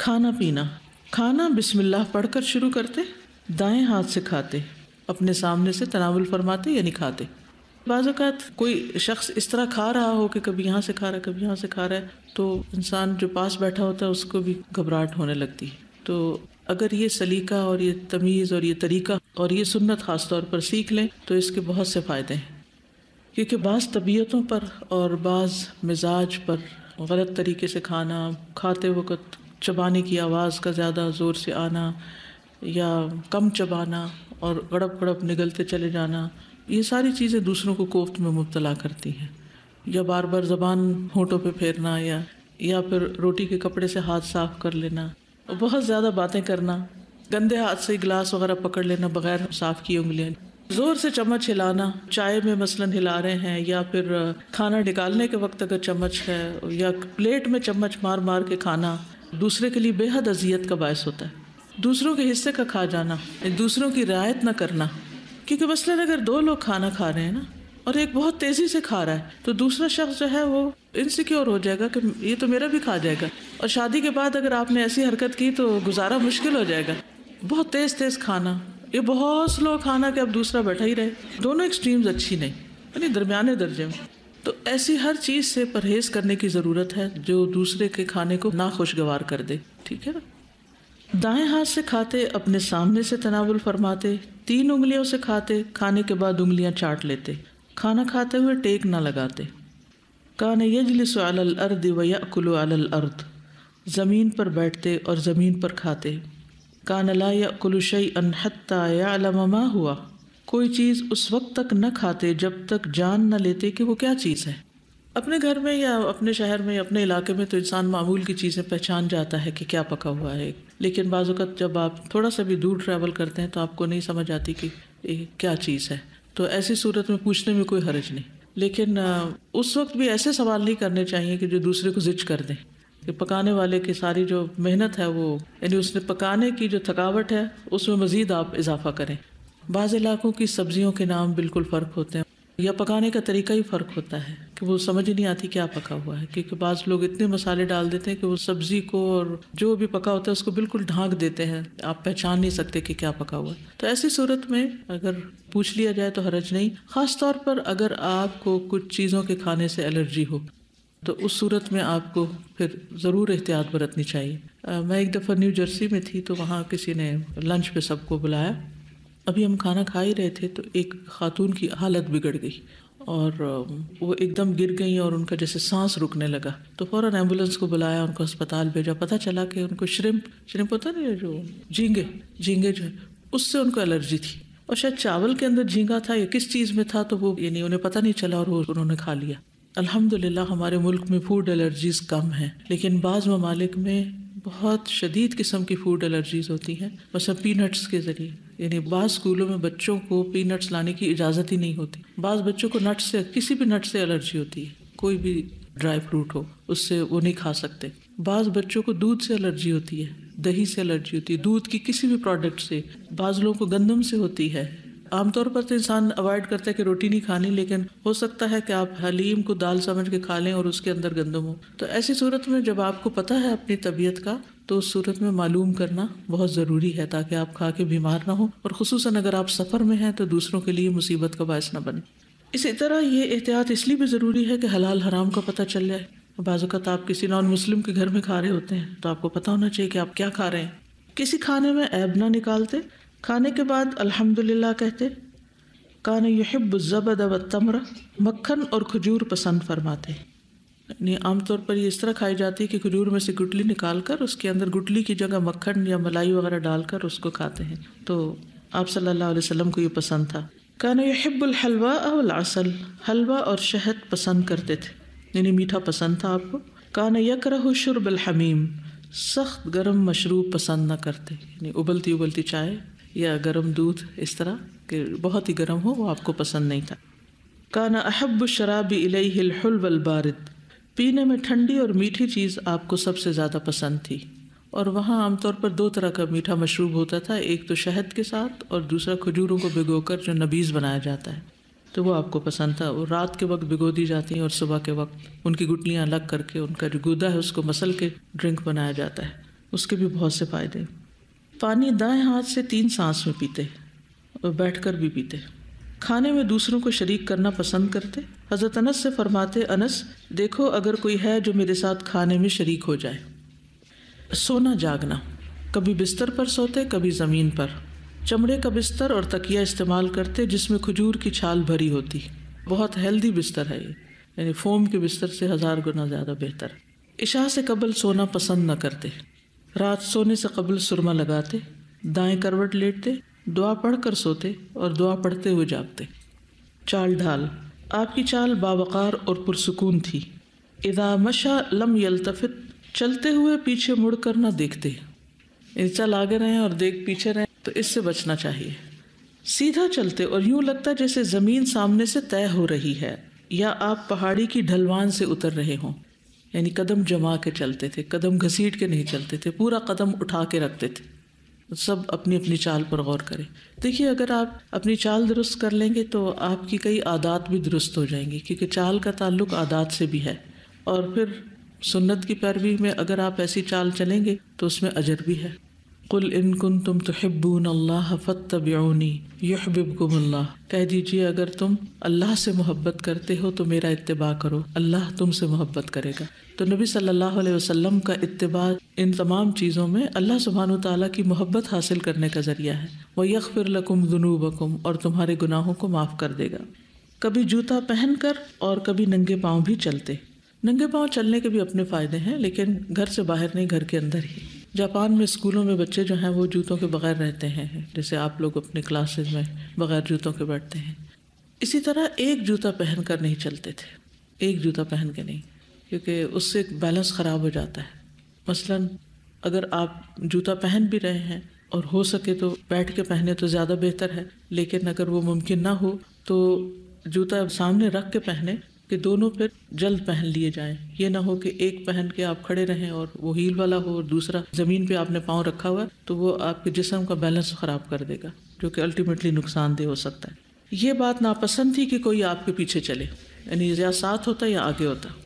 खाना पीना खाना बिस्मिल्लाह पढ़कर शुरू करते दाएं हाथ से खाते अपने सामने से तनावल फरमाते यानी खाते बाज़ात कोई शख्स इस तरह खा रहा हो कि कभी यहाँ से खा रहा है कभी यहाँ से खा रहा है तो इंसान जो पास बैठा होता है उसको भी घबराहट होने लगती है तो अगर ये सलीका और ये तमीज़ और ये तरीका और ये सुन्नत ख़ास तौर पर सीख लें तो इसके बहुत से फ़ायदे हैं क्योंकि बाज़ तबीयतों पर और बाज़ मिजाज पर गलत तरीके से खाना खाते वक्त चबाने की आवाज़ का ज़्यादा ज़ोर से आना या कम चबाना और गड़प गड़प निगलते चले जाना ये सारी चीज़ें दूसरों को कोफ्त में मुबतला करती हैं या बार बार ज़बान होठों पे फेरना या या फिर रोटी के कपड़े से हाथ साफ कर लेना बहुत ज़्यादा बातें करना गंदे हाथ से गिलास वगैरह पकड़ लेना बगैर साफ़ की उंगलियाँ ज़ोर से चम्मच हिलाना चाय में मसलन हिला रहे हैं या फिर खाना निकालने के वक्त अगर चम्मच है या प्लेट में चम्मच मार मार के खाना दूसरे के लिए बेहद अजियत का बायस होता है दूसरों के हिस्से का खा जाना दूसरों की रियायत ना करना क्योंकि मसलन अगर दो लोग खाना खा रहे हैं ना और एक बहुत तेज़ी से खा रहा है तो दूसरा शख्स जो है वो इनसिक्योर हो जाएगा कि ये तो मेरा भी खा जाएगा और शादी के बाद अगर आपने ऐसी हरकत की तो गुजारा मुश्किल हो जाएगा बहुत तेज़ तेज़ खाना ये बहुत स्लो खाना कि अब दूसरा बैठा ही रहे दोनों एक्सट्रीम्स अच्छी नहीं यानी दरमियाने दर्जे में तो ऐसी हर चीज़ से परहेज करने की ज़रूरत है जो दूसरे के खाने को ना खुशगवार कर दे ठीक है ना दाएं हाथ से खाते अपने सामने से तनावुल फरमाते तीन उंगलियों से खाते खाने के बाद उंगलियां चाट लेते खाना खाते हुए टेक ना लगाते कान यजलिस अलल अर्द व अलल अर्द ज़मीन पर बैठते और ज़मीन पर खाते कान ला यकुल शई अनहत्ता या अलमा हुआ कोई चीज़ उस वक्त तक न खाते जब तक जान न लेते कि वो क्या चीज़ है अपने घर में या अपने शहर में अपने इलाके में तो इंसान मामूल की चीज़ें पहचान जाता है कि क्या पका हुआ है लेकिन बाज़त जब आप थोड़ा सा भी दूर ट्रैवल करते हैं तो आपको नहीं समझ आती कि क्या चीज़ है तो ऐसी सूरत में पूछने में कोई हर्ज नहीं लेकिन उस वक्त भी ऐसे सवाल नहीं करने चाहिए कि जो दूसरे को जिज कर दें कि पकाने वाले की सारी जो मेहनत है वो यानी उसने पकाने की जो थकावट है उसमें मज़ीद आप इजाफा करें बाज़ इलाकों की सब्जियों के नाम बिल्कुल फ़र्क होते हैं या पकाने का तरीका ही फ़र्क होता है कि वो समझ नहीं आती क्या पका हुआ है क्योंकि बाज़ लोग इतने मसाले डाल देते हैं कि वो सब्ज़ी को और जो भी पका होता है उसको बिल्कुल ढांक देते हैं आप पहचान नहीं सकते कि क्या पका हुआ है तो ऐसी सूरत में अगर पूछ लिया जाए तो हरज नहीं ख़ास तौर पर अगर आपको कुछ चीज़ों के खाने से एलर्जी हो तो उस सूरत में आपको फिर ज़रूर एहतियात बरतनी चाहिए मैं एक दफ़ा न्यू जर्सी में थी तो वहाँ किसी ने लंच पे सबको बुलाया अभी हम खाना खा ही रहे थे तो एक खातून की हालत बिगड़ गई और वो एकदम गिर गई और उनका जैसे सांस रुकने लगा तो फ़ौरन एम्बुलेंस को बुलाया उनको अस्पताल भेजा पता चला कि उनको श्रिम्प श्रिम्प होता नहीं जो झींगे झींगे जो है उससे उनको एलर्जी थी और शायद चावल के अंदर झींगा था या किस चीज़ में था तो वो यानी उन्हें पता नहीं चला और वो उन्होंने खा लिया अल्हम्दुलिल्लाह हमारे मुल्क में फूड एलर्जीज़ कम हैं लेकिन बाज़ ममालिक में बहुत शदीद किस्म की फूड एलर्जीज़ होती हैं मसलन मतलब पीनट्स के ज़रिए यानी बाज़ स्कूलों में बच्चों को पीनट्स लाने की इजाज़त ही नहीं होती बाद बच्चों को नट्स से किसी भी नट से एलर्जी होती है कोई भी ड्राई फ्रूट हो उससे वो नहीं खा सकते बाद बच्चों को दूध से एलर्जी होती है दही से एलर्जी होती है दूध की किसी भी प्रोडक्ट से बाज़ लोगों को गंदम से होती है आमतौर पर तो इंसान अवॉइड करता है कि रोटी नहीं खानी लेकिन हो सकता है कि आप हलीम को दाल समझ के खा लें और उसके अंदर गंदम हो तो ऐसी सूरत में जब आपको पता है अपनी तबीयत का तो उस सूरत में मालूम करना बहुत ज़रूरी है ताकि आप खा के बीमार ना हो और खसूस अगर आप सफ़र में हैं तो दूसरों के लिए मुसीबत का बायस ना बने इसी तरह ये एहतियात इसलिए भी ज़रूरी है कि हलाल हराम का पता चल जाए बाज़ात आप किसी नॉन मुस्लिम के घर में खा रहे होते हैं तो आपको पता होना चाहिए कि आप क्या खा रहे हैं किसी खाने में ऐब ना निकालते खाने के बाद अल्हम्दुलिल्लाह कहते कान जबद व तमर मक्खन और खजूर पसंद फरमाते यानी आमतौर पर ये इस तरह खाई जाती है कि खजूर में से गुटली निकाल कर उसके अंदर गुटली की जगह मक्खन या मलाई वगैरह डालकर उसको खाते हैं तो आप सल्लल्लाहु अलैहि वसल्लम को ये पसंद था कान यहब्बुल हलवा अवल असल हलवा और शहद पसंद करते थे यानी मीठा पसंद था आपको कान यकरह शुरबल हमीम सख्त गर्म मशरूब पसंद ना करते यानी उबलती उबलती चाय या गर्म दूध इस तरह के बहुत ही गर्म हो वो आपको पसंद नहीं था काना अहब शराबी इलहल बारद पीने में ठंडी और मीठी चीज़ आपको सबसे ज़्यादा पसंद थी और वहाँ आमतौर पर दो तरह का मीठा मशरूब होता था एक तो शहद के साथ और दूसरा खजूरों को भिगोकर जो नबीज़ बनाया जाता है तो वो आपको पसंद था और रात के वक्त भिगो दी जाती हैं और सुबह के वक्त उनकी गुटलियाँ अलग करके उनका जो गुदा है उसको मसल के ड्रिंक बनाया जाता है उसके भी बहुत से फ़ायदे हैं पानी दाएं हाथ से तीन सांस में पीते और बैठकर भी पीते खाने में दूसरों को शरीक करना पसंद करते हज़रत अनस से फरमाते अनस देखो अगर कोई है जो मेरे साथ खाने में शरीक हो जाए सोना जागना कभी बिस्तर पर सोते कभी ज़मीन पर चमड़े का बिस्तर और तकिया इस्तेमाल करते जिसमें खजूर की छाल भरी होती बहुत हेल्दी बिस्तर है ये यानी फोम के बिस्तर से हज़ार गुना ज़्यादा बेहतर इशा से कबल सोना पसंद न करते रात सोने से कबल सुरमा लगाते दाएं करवट लेटते दुआ पढ़कर सोते और दुआ पढ़ते हुए जागते चाल ढाल आपकी चाल बावकार और पुरसकून थी इदा मशा लम यलतफत चलते हुए पीछे मुड़ कर ना देखते चल आगे रहें और देख पीछे रहें तो इससे बचना चाहिए सीधा चलते और यूं लगता जैसे ज़मीन सामने से तय हो रही है या आप पहाड़ी की ढलवान से उतर रहे हों यानी कदम जमा के चलते थे कदम घसीट के नहीं चलते थे पूरा कदम उठा के रखते थे सब अपनी अपनी चाल पर गौर करें देखिए अगर आप अपनी चाल दुरुस्त कर लेंगे तो आपकी कई आदात भी दुरुस्त हो जाएंगी क्योंकि चाल का ताल्लुक आदात से भी है और फिर सुन्नत की पैरवी में अगर आप ऐसी चाल चलेंगे तो उसमें अजर भी है कुल इन कन तुम हिब्बून अल्लाह फत फ़तबनी यहबिबकुमल्लाह कह दीजिए अगर तुम अल्लाह से मोहब्बत करते हो तो मेरा इतबा करो अल्लाह तुमसे मोहब्बत करेगा तो नबी सल्लल्लाहु अलैहि वसल्लम का इतबा इन तमाम चीज़ों में अल्लाह सुबहान ताली की मोहब्बत हासिल करने का ज़रिया है वह यकफिर लकुम जुनूबकुम और तुम्हारे गुनाहों को माफ़ कर देगा कभी जूता पहन कर और कभी नंगे पाँव भी चलते नंगे पाँव चलने के भी अपने फ़ायदे हैं लेकिन घर से बाहर नहीं घर के अंदर ही जापान में स्कूलों में बच्चे जो हैं वो जूतों के बगैर रहते हैं जैसे आप लोग अपने क्लासेस में बगैर जूतों के बैठते हैं इसी तरह एक जूता पहन कर नहीं चलते थे एक जूता पहन के नहीं क्योंकि उससे एक बैलेंस ख़राब हो जाता है मसलन अगर आप जूता पहन भी रहे हैं और हो सके तो बैठ के पहने तो ज़्यादा बेहतर है लेकिन अगर वो मुमकिन ना हो तो जूता सामने रख के पहने कि दोनों फिर जल्द पहन लिए जाएं ये ना हो कि एक पहन के आप खड़े रहें और वो हील वाला हो और दूसरा ज़मीन पे आपने पांव रखा हुआ तो वो आपके जिसम का बैलेंस ख़राब कर देगा जो कि अल्टीमेटली नुकसानदेह हो सकता है ये बात नापसंद थी कि कोई आपके पीछे चले यानी या साथ होता या आगे होता